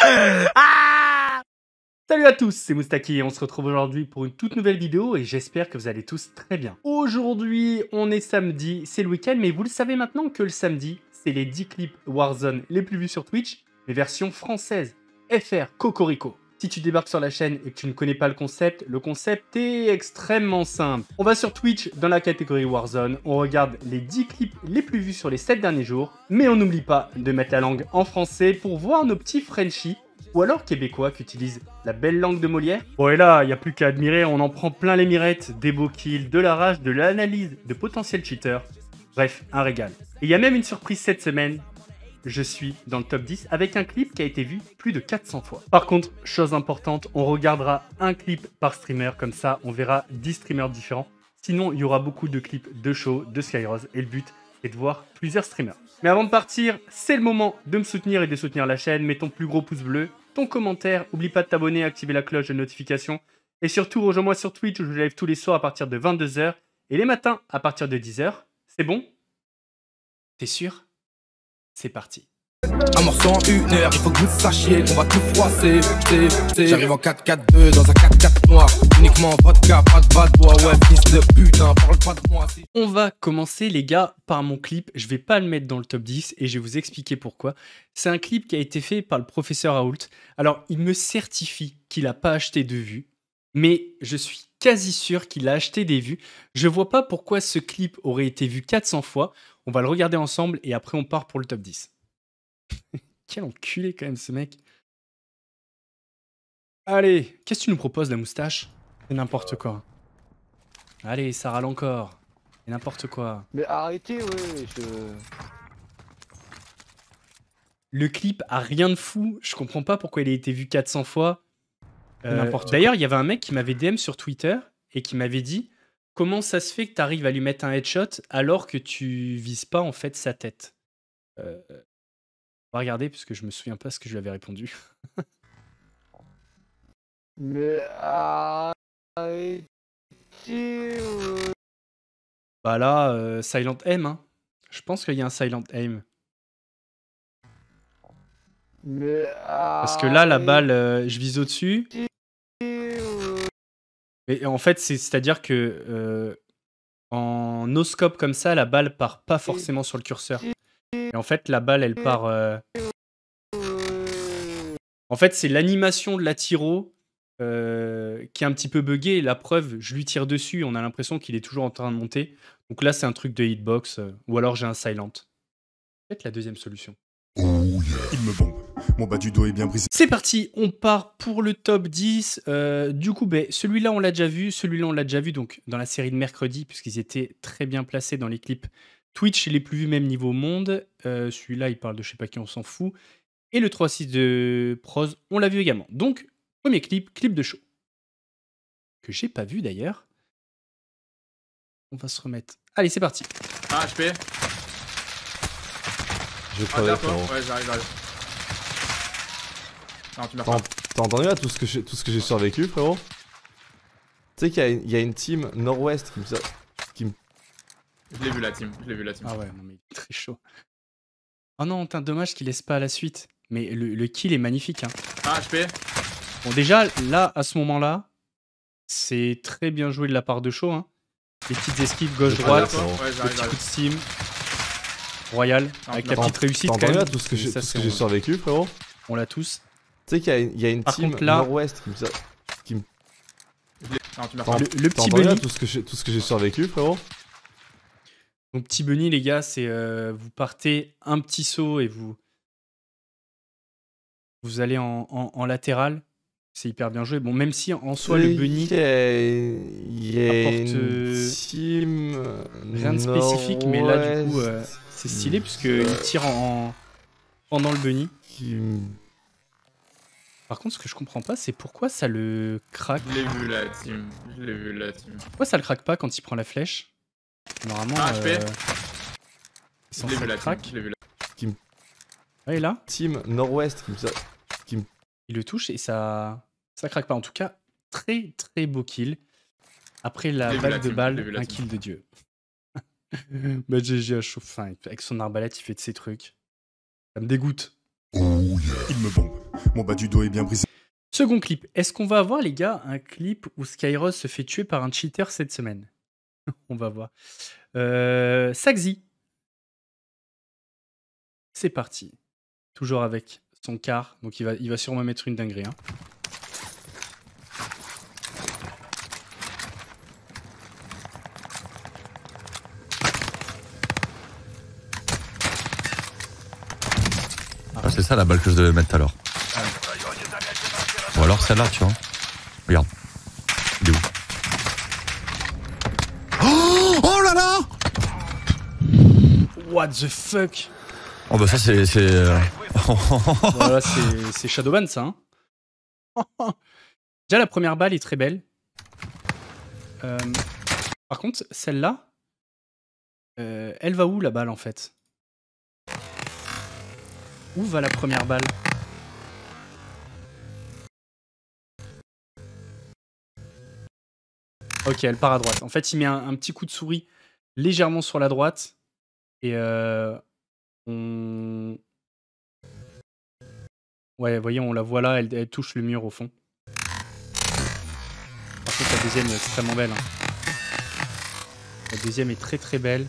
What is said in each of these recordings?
Ah Salut à tous, c'est Moustaki et on se retrouve aujourd'hui pour une toute nouvelle vidéo et j'espère que vous allez tous très bien. Aujourd'hui, on est samedi, c'est le week-end, mais vous le savez maintenant que le samedi, c'est les 10 clips Warzone les plus vus sur Twitch, les versions françaises, FR Cocorico. Si tu débarques sur la chaîne et que tu ne connais pas le concept, le concept est extrêmement simple. On va sur Twitch dans la catégorie Warzone, on regarde les 10 clips les plus vus sur les 7 derniers jours, mais on n'oublie pas de mettre la langue en français pour voir nos petits Frenchies ou alors québécois qui utilisent la belle langue de Molière. Bon et là, il n'y a plus qu'à admirer, on en prend plein les mirettes, des beaux kills, de la rage, de l'analyse, de potentiels cheaters. Bref, un régal. Et il y a même une surprise cette semaine, je suis dans le top 10 avec un clip qui a été vu plus de 400 fois. Par contre, chose importante, on regardera un clip par streamer, comme ça on verra 10 streamers différents. Sinon, il y aura beaucoup de clips de show, de Skyros et le but est de voir plusieurs streamers. Mais avant de partir, c'est le moment de me soutenir et de soutenir la chaîne. Mets ton plus gros pouce bleu, ton commentaire, oublie pas de t'abonner, activer la cloche de notification. Et surtout, rejoins-moi sur Twitch où je lève tous les soirs à partir de 22h et les matins à partir de 10h. C'est bon T'es sûr c'est parti. Un une heure, il faut que vous sachiez qu'on va tout froisser. J'arrive en 4-4-2 dans un 4-4 noir. Uniquement vodka, pas de Ouais, fils de putain, parle pas de moi. On va commencer, les gars, par mon clip. Je vais pas le mettre dans le top 10 et je vais vous expliquer pourquoi. C'est un clip qui a été fait par le professeur Raoult. Alors, il me certifie qu'il a pas acheté de vues, mais je suis quasi sûr qu'il a acheté des vues. Je vois pas pourquoi ce clip aurait été vu 400 fois. On va le regarder ensemble et après on part pour le top 10. Quel enculé quand même ce mec. Allez, qu'est-ce que tu nous proposes la moustache C'est n'importe quoi. Allez, ça râle encore. C'est n'importe quoi. Mais arrêtez, ouais, je... Le clip a rien de fou. Je comprends pas pourquoi il a été vu 400 fois. Euh, d'ailleurs, il y avait un mec qui m'avait DM sur Twitter et qui m'avait dit comment ça se fait que tu arrives à lui mettre un headshot alors que tu vises pas en fait sa tête euh, On va regarder parce que je me souviens pas ce que je lui avais répondu. Bah là, euh, Silent Aim, hein. Je pense qu'il y a un Silent Aim. Parce que là, la balle, euh, je vise au-dessus, et en fait, c'est-à-dire que euh, en noscope comme ça, la balle part pas forcément sur le curseur. Et en fait, la balle, elle part. Euh, en fait, c'est l'animation de la euh, qui est un petit peu buggée. La preuve, je lui tire dessus, on a l'impression qu'il est toujours en train de monter. Donc là, c'est un truc de hitbox, ou alors j'ai un silent. Peut-être la deuxième solution. Oh Il me bas du dos est bien brisé. C'est parti, on part pour le top 10. Euh, du coup, ben, celui-là, on l'a déjà vu. Celui-là, on l'a déjà vu donc dans la série de mercredi, puisqu'ils étaient très bien placés dans les clips Twitch les plus vus, même niveau monde. Euh, celui-là, il parle de je sais pas qui, on s'en fout. Et le 3-6 de Prose, on l'a vu également. Donc, premier clip, clip de show. Que j'ai pas vu d'ailleurs. On va se remettre. Allez, c'est parti. Ah, HP. Je crois ah, ouais, j'arrive. T'as entendu là tout ce que j'ai survécu, frérot Tu sais qu'il y, a une team nord-ouest qui me Je l'ai vu la team, je l'ai vu la team. Ah ouais, non mais il est très chaud. Oh non, un dommage qu'il laisse pas à la suite. Mais le, kill est magnifique hein. Ah, HP. Bon déjà là à ce moment-là, c'est très bien joué de la part de Shaw hein. Les petites esquives gauche-droite, petit coup de steam, royal, avec la petite réussite quand même. Là, tout ce que j'ai survécu, frérot On l'a tous qu'il y, a une team nord-ouest qui me. le, petit bunny. tout ce que j'ai survécu, frérot. Donc, petit bunny, les gars, c'est. Euh, vous partez un petit saut et vous. Vous allez en, latéral. C'est hyper bien joué. Bon, même si en soi le bunny. Il a, apporte, euh, rien de spécifique, mais là, du coup, euh, c'est stylé puisqu'il tire en, pendant le bunny. Par contre, ce que je comprends pas, c'est pourquoi ça le craque. Je l'ai vu là, team. Je l'ai vu là, Pourquoi ça le craque pas quand il prend la flèche Normalement. Ah, euh... Je l'ai vu, la vu team. Ah, il est là Team Nord-Ouest qui Il le touche et ça. Ça craque pas. En tout cas, très très beau kill. Après la balle de balle, un kill de dieu. bah, GG à avec son arbalète, il fait de ses trucs. Ça me dégoûte. Oh, il me bombe. Mon bas du dos est bien brisé. Second clip. Est-ce qu'on va avoir, les gars, un clip où Skyros se fait tuer par un cheater cette semaine On va voir. Euh, Saxi. C'est parti. Toujours avec son car. Donc il va, il va sûrement mettre une dinguerie. Hein. Ah, c'est ça la balle que je devais mettre alors. Ou alors celle-là, tu vois. Regarde. Il est où oh, oh là là What the fuck Oh bah ça c'est... c'est... voilà, euh, c'est Shadowban ça. Hein. Déjà la première balle est très belle. Euh, par contre, celle-là, euh, elle va où la balle en fait où va la première balle Ok, elle part à droite. En fait, il met un, petit coup de souris légèrement sur la droite. Et euh, on... Ouais, vous voyez, on la voit là, elle, touche le mur au fond. Par contre, la deuxième est extrêmement belle. Hein. La deuxième est très très belle.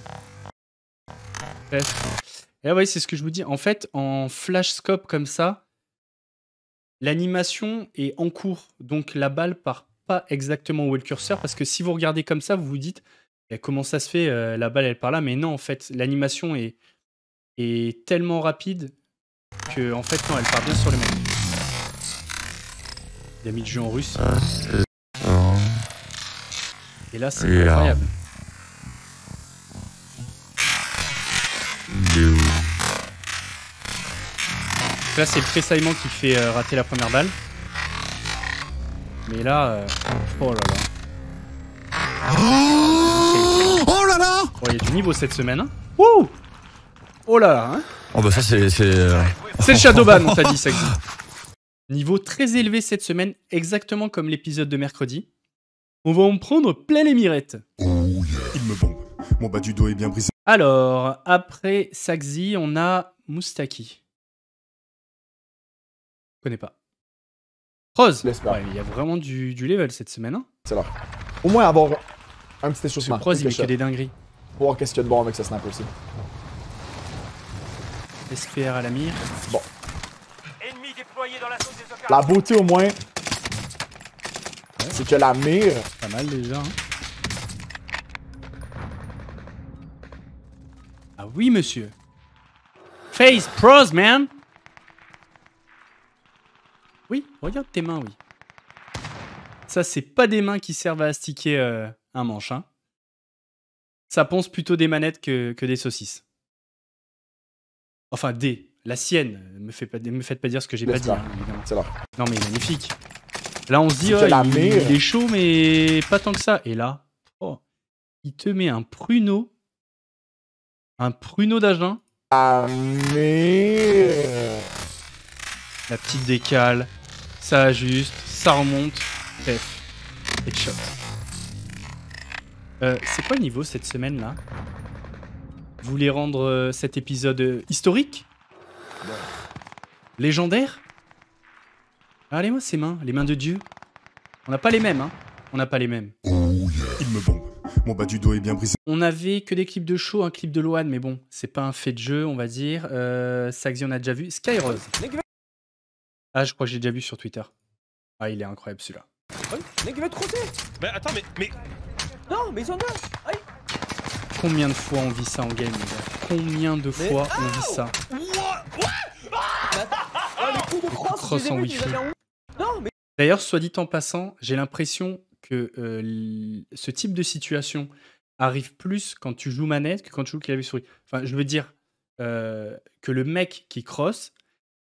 Et là voyez c'est ce que je vous dis. En fait, en flash scope comme ça, l'animation est en cours. Donc la balle part pas exactement où est le curseur. Parce que si vous regardez comme ça, vous vous dites comment ça se fait, euh, la balle elle part là. Mais non, en fait, l'animation est, tellement rapide que, en fait, non, elle part bien sur le même. Il a mis le jeu en russe. Et là, c'est incroyable. Là, c'est le tressaillement qui fait euh, rater la première balle. Mais là, euh, oh là là. Oh, là là oh, Il y a du niveau cette semaine. Hein. oh là là. Hein. oh bah ça c'est... C'est euh, le Shadowban, on dit, ça. Niveau très élevé cette semaine, exactement comme l'épisode de mercredi. On va en prendre plein les mirettes. Oh Il me bombe. Mon bas du dos est bien brisé. Alors, après Saxi, on a Moustaki. Je connais pas. Rose Il y a vraiment du, level cette semaine. Hein C'est là. Au moins avoir un petit échauffement. Rose, il met que des dingueries. Pour voir qu'est-ce qu'il y a de bon avec ce snap aussi. SPR à la mire. Bon. Ennemi déployé dans la, des la beauté au moins, c'est que la mire. Pas mal déjà. Hein. Ah oui, monsieur. Face pros, man. Oui, regarde tes mains, oui. Ça, c'est pas des mains qui servent à astiquer euh, un manche. Hein. Ça ponce plutôt des manettes que, des saucisses. Enfin, des. La sienne. Me, fait pas, me faites pas dire ce que j'ai pas dit. Hein, non, mais magnifique. Là, on se dit, oh, il, est chaud, mais pas tant que ça. Et là, oh, il te met un pruneau un pruneau d'agent ah, La petite décale, ça ajuste, ça remonte. Bref, headshot. Euh, c'est quoi le niveau cette semaine là Vous voulez rendre euh, cet épisode euh, historique Légendaire Allez moi ces mains, les mains de Dieu. On n'a pas les mêmes, hein On n'a pas les mêmes. Bah, on avait que des clips de show, un clip de Loan, mais bon, c'est pas un fait de jeu, on va dire. Euh, Saxi, on a déjà vu. Skyrose. Ah, je crois que j'ai déjà vu sur Twitter. Ah, il est incroyable celui-là. attends, mais. mais... Non, mais ils Combien de fois on vit ça en game, les gars Combien de fois on oh vit ça D'ailleurs, soit dit en passant, j'ai l'impression que ce type de situation arrive plus quand tu joues manette que quand tu joues clavier-souris. Enfin, je veux dire que le mec qui crosse,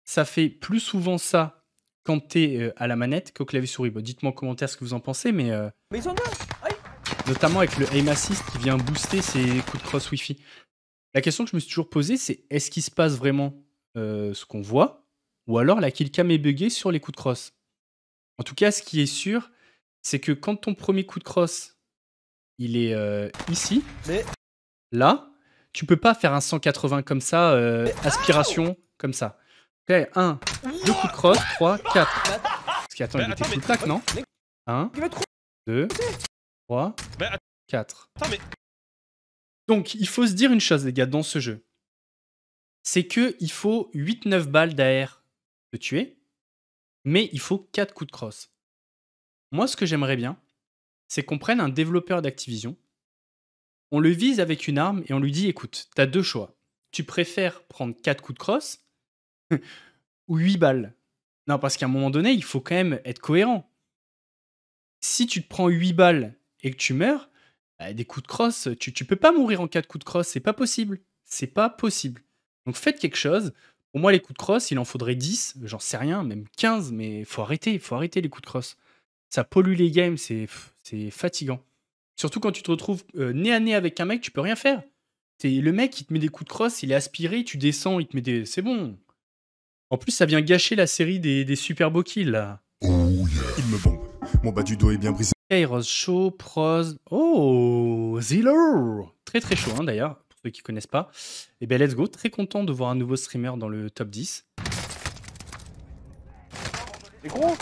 ça fait plus souvent ça quand tu es à la manette qu'au clavier-souris. Bon, Dites-moi en commentaire ce que vous en pensez, mais... mais ils ont Notamment avec le aim assist qui vient booster ses coups de cross Wi-Fi. La question que je me suis toujours posée, c'est est-ce qu'il se passe vraiment ce qu'on voit Ou alors la killcam est buggée sur les coups de cross En tout cas, ce qui est sûr, c'est que quand ton premier coup de crosse, il est euh, ici, Mais... là, tu peux pas faire un 180 comme ça, euh, ah aspiration, comme ça. 1, 2 coups de crosse, 3, 4. Parce qu'attends, il était full tac, non 1, 2, 3, 4. Donc, il faut se dire une chose, les gars, dans ce jeu. C'est que il faut 8-9 balles d'AR de tuer, mais il faut 4 coups de crosse. Moi, ce que j'aimerais bien, c'est qu'on prenne un développeur d'Activision, on le vise avec une arme et on lui dit écoute, t'as deux choix. Tu préfères prendre 4 coups de crosse ou 8 balles Non, parce qu'à un moment donné, il faut quand même être cohérent. Si tu te prends 8 balles et que tu meurs, bah, des coups de crosse, tu, ne peux pas mourir en 4 coups de crosse, c'est pas possible. C'est pas possible. Donc faites quelque chose. Pour moi, les coups de crosse, il en faudrait 10, j'en sais rien, même 15, mais faut arrêter, faut arrêter les coups de crosse ça pollue les games, c'est fatigant. Surtout quand tu te retrouves euh, nez à nez avec un mec, tu peux rien faire. le mec, il te met des coups de crosse, il est aspiré, tu descends, il te met des. C'est bon. En plus, ça vient gâcher la série des, des super beaux kills, là. Oh Il me bombe. Mon bas du dos est bien brisé. Kairos show, prose... Oh, Ziller Très très chaud, hein, d'ailleurs, pour ceux qui connaissent pas. Et eh ben, let's go. Très content de voir un nouveau streamer dans le top 10. Les gros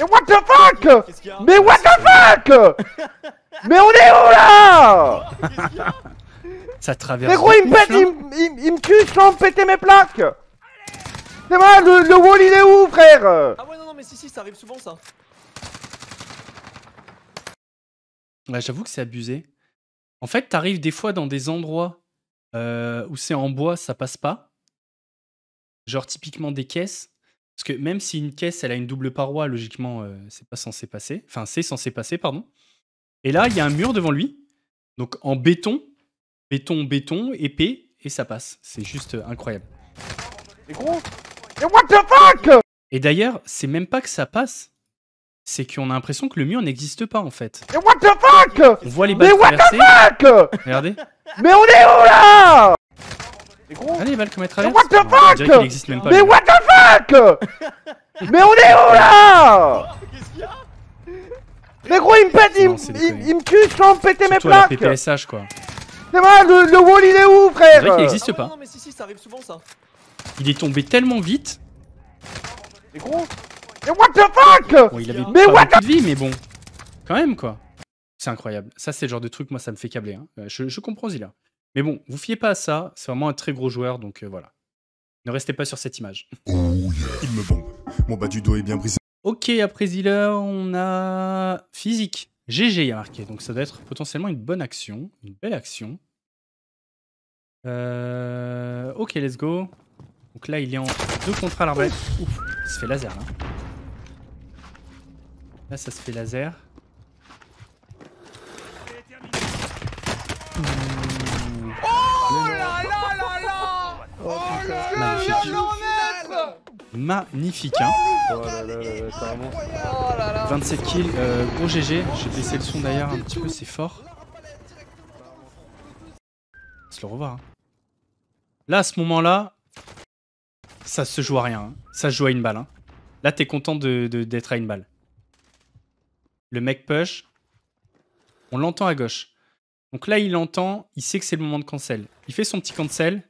mais what the fuck Mais what the fuck Mais on est où là Ça traverse. Mais gros, il me pète, il, me tue sans me péter mes plaques C'est vrai, le, wall il est où, frère Ah ouais, non, non, mais si, si, ça arrive souvent ça. Ouais, j'avoue que c'est abusé. En fait, t'arrives des fois dans des endroits euh, où c'est en bois, ça passe pas. Genre typiquement des caisses. Parce que même si une caisse, elle a une double paroi, logiquement, euh, c'est pas censé passer. Enfin, c'est censé passer, pardon. Et là, il y a un mur devant lui. Donc en béton, béton, béton, épais, et ça passe. C'est juste euh, incroyable. Et gros Et what the fuck Et d'ailleurs, c'est même pas que ça passe. C'est qu'on a l'impression que le mur n'existe pas en fait. Et what the fuck On voit les balles Mais what the fuck Regardez. Mais on est où là mais gros Allez, va le commettre à Mais what the fuck Mais what the fuck Mais on est où là Qu'est-ce qu'il y a Mais gros, il me pète, il, me il me tue sans péter mes plaques Surtout PPSH quoi. C'est le, wall il est où frère C'est vrai qu'il existe pas. Ah non, mais si, si, ça arrive souvent ça. Il est tombé tellement vite. Mais gros Mais what the fuck Mais pas what the... de vie, mais bon. Quand même, quoi. C'est incroyable. Ça, c'est le genre de truc, moi, ça me fait câbler. Hein. Euh, je, comprends, Zila. Mais bon, vous fiez pas à ça, c'est vraiment un très gros joueur, donc euh, voilà. Ne restez pas sur cette image. Oh Il me bombe. Mon bas du dos est bien brisé. Ok, après Ziller, on a physique. GG a marqué, donc ça doit être potentiellement une bonne action, une belle action. Euh... Ok, let's go. Donc là, il est en deux contre à l'armée. Ouf, ça se fait laser là. Là, ça se fait laser. magnifique. 27 hein. kills, bon euh, GG. J'ai baissé le son d'ailleurs un petit peu, c'est fort. se le revoir. Hein. Là, à ce moment-là, ça se joue à rien. Hein. Ça se joue à une balle. Là, t'es content d'être de, à une balle. Le mec push. On l'entend à gauche. Donc là, il l'entend, il sait que c'est le moment de cancel. Il fait son petit cancel.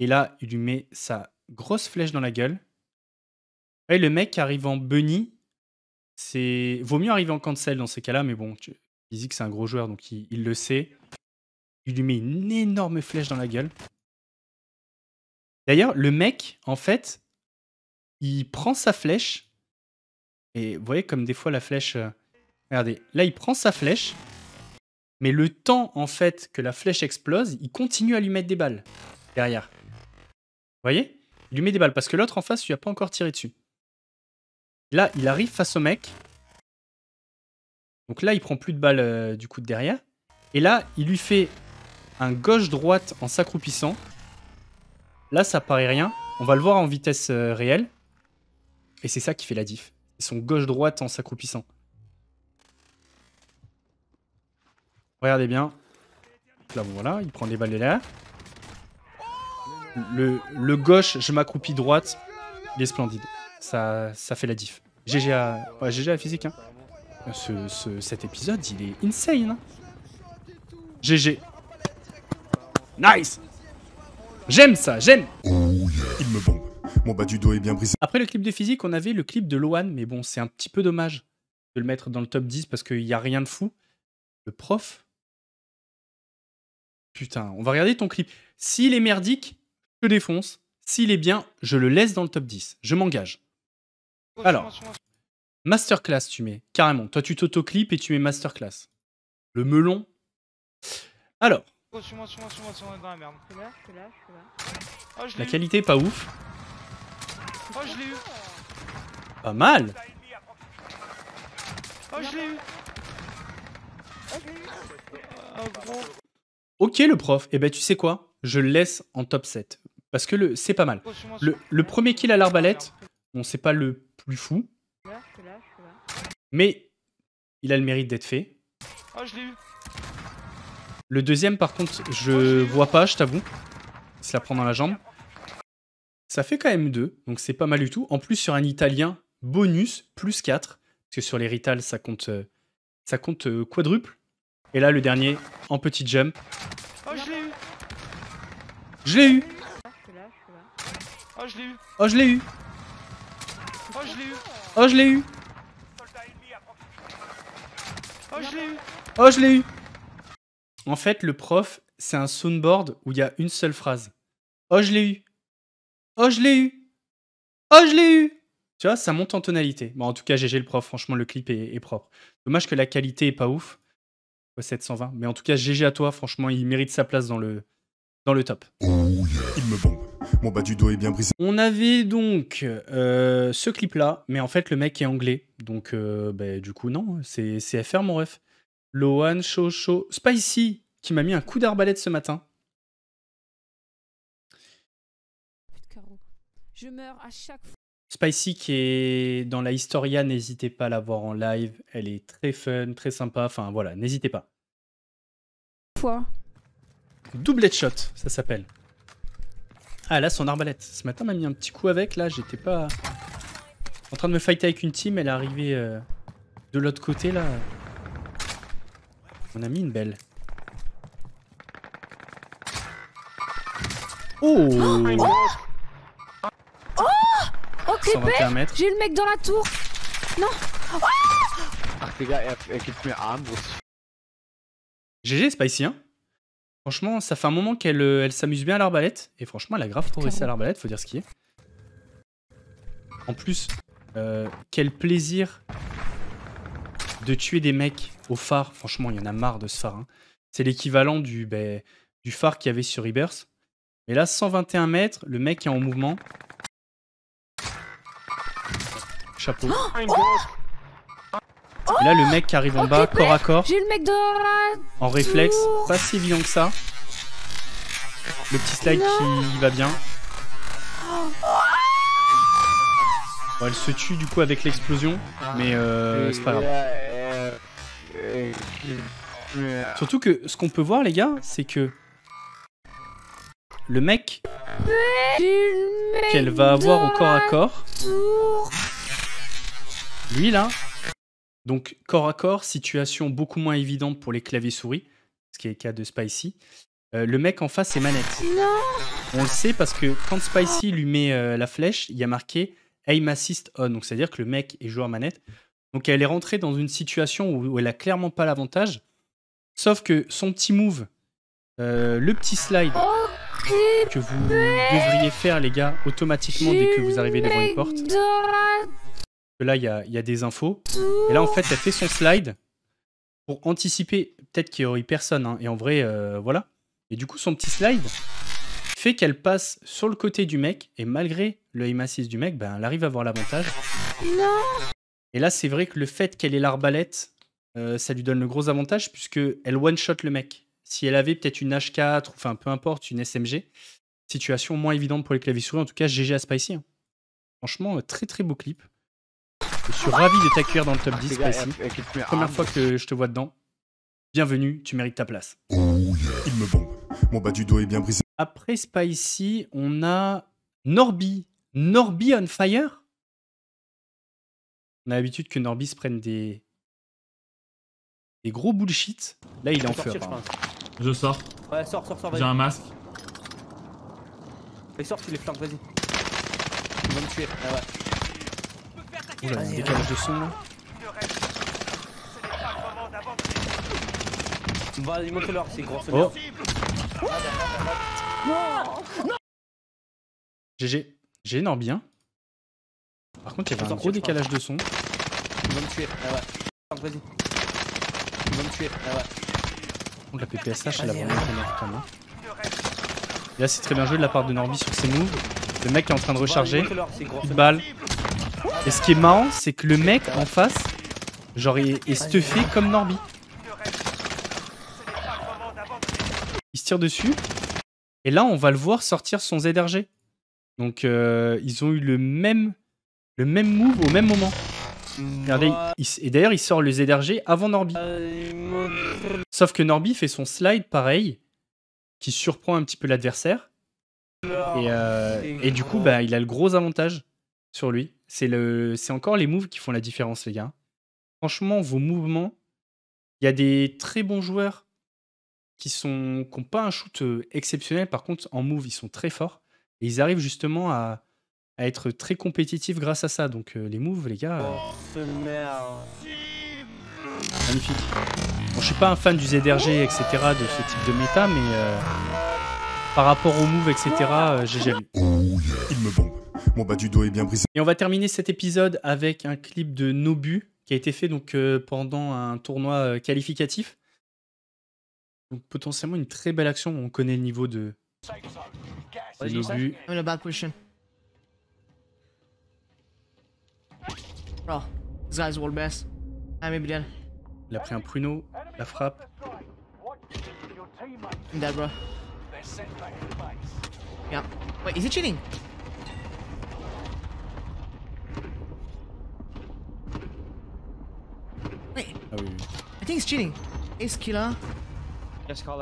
Et là, il lui met sa grosse flèche dans la gueule le mec arrive en bunny, c'est vaut mieux arriver en cancel dans ces cas-là, mais bon, Physique, c'est un gros joueur, donc il, le sait. Il lui met une énorme flèche dans la gueule. D'ailleurs, le mec, en fait, il prend sa flèche. Et vous voyez comme des fois la flèche... Euh, regardez, là, il prend sa flèche. Mais le temps, en fait, que la flèche explose, il continue à lui mettre des balles derrière. Vous voyez Il lui met des balles parce que l'autre en face, il lui a pas encore tiré dessus. Là, il arrive face au mec. Donc là, il prend plus de balles euh, du coup de derrière. Et là, il lui fait un gauche-droite en s'accroupissant. Là, ça paraît rien. On va le voir en vitesse euh, réelle. Et c'est ça qui fait la diff. Son gauche-droite en s'accroupissant. Regardez bien. Là, voilà, il prend des balles de l'air. Le, gauche, je m'accroupis droite. Il est splendide. Ça, ça fait la diff. GG à, GG à physique. Hein. Ce, ce, cet épisode, il est insane. GG. Hein. Nice J'aime ça, j'aime oh, Il me Mon bas du dos est bien brisé. Après le clip de physique, on avait le clip de Loan, mais bon, c'est un petit peu dommage de le mettre dans le top 10 parce qu'il n'y a rien de fou. Le prof Putain, on va regarder ton clip. S'il est merdique, je défonce. S'il est bien, je le laisse dans le top 10. Je m'engage. Alors, masterclass, tu mets carrément. Toi, tu t'autoclip et tu mets masterclass. Le melon. Alors. La oh, qualité est pas ouf. Oh, pas mal. Oh, ok le prof, et eh ben tu sais quoi Je le laisse en top 7. Parce que le c'est pas mal. Le, premier kill à l'arbalète, on c'est pas le plus fou. Mais il a le mérite d'être fait. Ah, le deuxième, par contre, oh, je vois pas, je t'avoue. Il la prend dans la jambe. Ça fait quand même 2, donc c'est pas mal du tout. En plus, sur un italien, bonus, plus 4. Parce que sur les Rital, ça compte, euh, ça compte euh, quadruple. Et là, le dernier, en petit jump. Oh, je l'ai eu ah, Je l'ai eu Oh, je l'ai eu Oh, je l'ai eu Oh, je l'ai eu. Oh, je l'ai eu. Oh, je l'ai eu. Oh, je l'ai eu. En fait, le prof, c'est un soundboard où il y a une seule phrase. Oh, je l'ai eu. Oh, je l'ai eu. Oh, je l'ai eu. Tu vois, ça monte en tonalité. Bon, en tout cas, GG le prof, franchement, le clip est, propre. Dommage que la qualité est pas ouf. 720. Mais en tout cas, GG à toi, franchement, il mérite sa place dans le, dans le top. Oh Il me bombe. Mon bas du dos est bien brisé. On avait donc euh, ce clip-là, mais en fait, le mec est anglais. Donc, euh, bah, du coup, non, c'est FR, mon ref. Lohan, Show, Spicy, qui m'a mis un coup d'arbalète ce matin. Je meurs à chaque fois. Spicy qui est dans la Historia, n'hésitez pas à la voir en live. Elle est très fun, très sympa. Enfin voilà, n'hésitez pas. Fois. Double shot, ça s'appelle. Ah là son arbalète. Ce matin m'a mis un petit coup avec, là j'étais pas... En train de me fighter avec une team, elle est arrivée euh, de l'autre côté là. On a mis une belle. Oh Oh, oh, J'ai le mec dans la tour Non Ah Ach gars, er, GG Spicy hein Franchement, ça fait un moment qu'elle euh, elle, s'amuse bien à l'arbalète. Et franchement, elle a grave progressé à l'arbalète, faut dire ce qui est. En plus, euh, quel plaisir de tuer des mecs au phare. Franchement, il y en a marre de ce phare. Hein. C'est l'équivalent du, ben, du phare qu'il y avait sur Rebirth. Mais là, 121 mètres, le mec est en mouvement. Chapeau. Oh là, le mec qui arrive en oh, bas, corps à corps. J'ai le mec de... En réflexe, pas si bien que ça. Le petit slide qui va bien. Oh. elle se tue du coup avec l'explosion, mais euh, c'est pas grave. Surtout que ce qu'on peut voir, les gars, c'est que le mec qu'elle va avoir au corps à corps, lui là, donc corps à corps, situation beaucoup moins évidente pour les claviers souris, ce qui est le cas de Spicy. Euh, le mec en face est manette. On le sait parce que quand Spicy lui met euh, la flèche, il y a marqué Aim Assist On, donc c'est-à-dire que le mec est joueur manette. Donc elle est rentrée dans une situation où, elle a clairement pas l'avantage, sauf que son petit move, euh, le petit slide que vous devriez faire les gars automatiquement dès que vous arrivez devant une porte là, il y a, des infos. Et là, en fait, elle fait son slide pour anticiper. Peut-être qu'il n'y aurait personne. Hein. et en vrai, euh, voilà. Et du coup, son petit slide fait qu'elle passe sur le côté du mec. Et malgré le aim assist du mec, ben, elle arrive à avoir l'avantage. Et là, c'est vrai que le fait qu'elle ait l'arbalète, euh, ça lui donne le gros avantage puisque elle one-shot le mec. Si elle avait peut-être une H4, enfin peu importe, une SMG, situation moins évidente pour les claviers souris. En tout cas, GG à Spicy. Hein. Franchement, euh, très très beau clip. Je suis ravi de t'accueillir dans le top 10 ah, précis. Première fois que je te vois dedans. Bienvenue, tu mérites ta place. Oh yeah. Il me bombe. Mon bas du dos est bien brisé. Après Spicy, on a Norby. Norby on fire On a l'habitude que Norby se prenne des... des gros bullshit. Là, il est en feu. Je, sors. Ouais, sors, sors, sors J'ai un masque. Il sort, tu est flanc, vas-y. Il va me tuer. Ah ouais. Oula, un décalage de son là. leur Oh. Non GG. J'ai Norbi, hein Par contre, il y avait un gros décalage de son. Ils va me tuer, ah ouais. Vas-y. Il va me tuer, ah ouais. Contre, la PPSH, elle a vraiment été quand même. Là, c'est très bien joué de la part de Norbi sur ses moves. Le mec est en train de recharger. Une balle. Et ce qui est marrant, c'est que le mec en face, genre, est, stuffé comme Norby. Il se tire dessus. Et là, on va le voir sortir son ZRG. Donc, euh, ils ont eu le même, le même move au même moment. Regardez, et d'ailleurs, il sort le ZRG avant Norby. Sauf que Norby fait son slide pareil, qui surprend un petit peu l'adversaire. Et, euh, et, du coup, bah, il a le gros avantage sur lui. C'est le, c'est encore les moves qui font la différence, les gars. Franchement, vos mouvements, il y a des très bons joueurs qui sont, pas un shoot euh, exceptionnel. Par contre, en move, ils sont très forts et ils arrivent justement à, être très compétitifs grâce à ça. Donc euh, les moves, les gars. Euh, Magnifique. Bon, je suis pas un fan du ZRG, etc. de ce type de méta, mais par rapport aux moves, etc. j'ai jamais. Oh, il me bombe. Mon bas du dos est bien brisé. Et on va terminer cet épisode avec un clip de Nobu qui a été fait donc euh, pendant un tournoi euh, qualificatif. Donc potentiellement une très belle action. On connaît le niveau de, Nobu. Oh, oh, best. Ah, Il a pris un pruneau, la frappe. I'm Yeah. Wait, is I think he's killer. Just call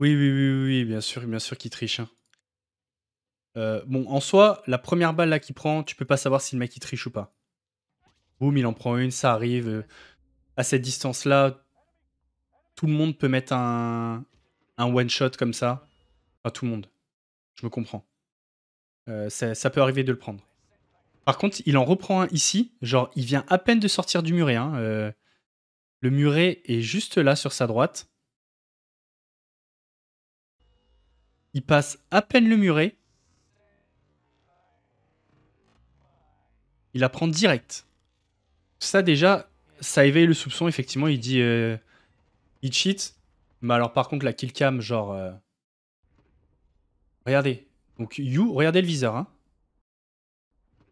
Oui, oui, oui, oui, bien sûr, bien sûr qu'il triche. Hein. Euh, bon, en soi, la première balle là qu'il prend, tu peux pas savoir si le mec il triche ou pas. Boum, il en prend une, ça arrive. à cette distance-là, tout le monde peut mettre un, one-shot comme ça. Enfin, tout le monde. Je me comprends. Euh, ça peut arriver de le prendre. Par contre, il en reprend un ici. Genre, il vient à peine de sortir du muret. Hein, euh. le muret est juste là sur sa droite. Il passe à peine le muret. Il la prend direct. Ça déjà, ça éveille le soupçon. Effectivement, il dit... Euh, il Mais alors par contre, la killcam, genre... Euh, regardez. Donc You, regardez le viseur. Hein.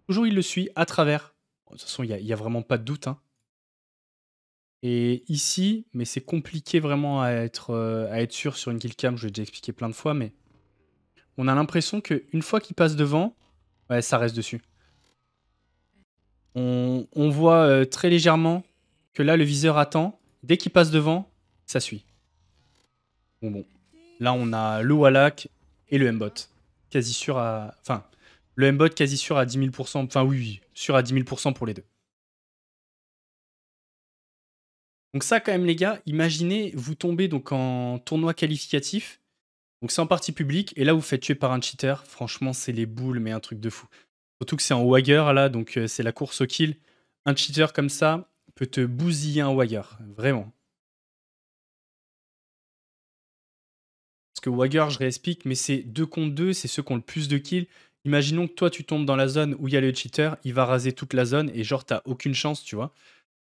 Toujours, il le suit à travers. De toute façon, il n'y a, vraiment pas de doute. Hein. Et ici, mais c'est compliqué vraiment à être, euh, à être sûr sur une killcam, je l'ai déjà expliqué plein de fois, mais on a l'impression qu'une fois qu'il passe devant, ça reste dessus. On, voit euh, très légèrement que là, le viseur attend. Dès qu'il passe devant, ça suit. Bon, bon. Là, on a le Wallach et le Mbot. bot Quasi sûr à... Enfin, le Mbot bot quasi sûr à 10 000%, enfin oui, sûr à 10 000% pour les deux. Donc ça quand même les gars, imaginez vous tombez donc en tournoi qualificatif, donc c'est en partie publique, et là vous faites tuer par un cheater, franchement c'est les boules mais un truc de fou. Surtout que c'est en Wagger là, donc euh, c'est la course au kill. Un cheater comme ça peut te bousiller un Wagger, vraiment. Parce que Wagger je réexplique, mais c'est 2 contre 2, c'est ceux qui ont le plus de kills, Imaginons que toi, tu tombes dans la zone où il y a le cheater, il va raser toute la zone et genre, t'as aucune chance, tu vois.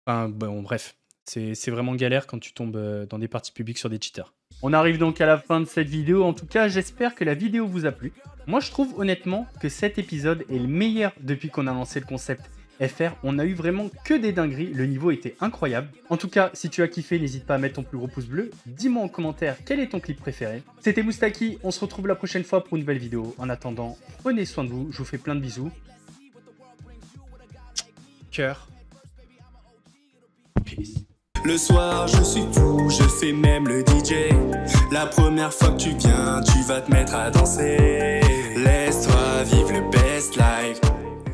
Enfin, bon, bref, c'est vraiment galère quand tu tombes euh, dans des parties publiques sur des cheaters. On arrive donc à la fin de cette vidéo. En tout cas, j'espère que la vidéo vous a plu. Moi, je trouve honnêtement que cet épisode est le meilleur depuis qu'on a lancé le concept FR, on a eu vraiment que des dingueries, le niveau était incroyable. En tout cas, si tu as kiffé, n'hésite pas à mettre ton plus gros pouce bleu, dis-moi en commentaire quel est ton clip préféré. C'était Moustaki, on se retrouve la prochaine fois pour une nouvelle vidéo. En attendant, prenez soin de vous, je vous fais plein de bisous. Cœur. Peace. Le soir, je suis tout je fais même le DJ. La première fois que tu viens, tu vas te mettre à danser. Laisse-toi vivre le best life.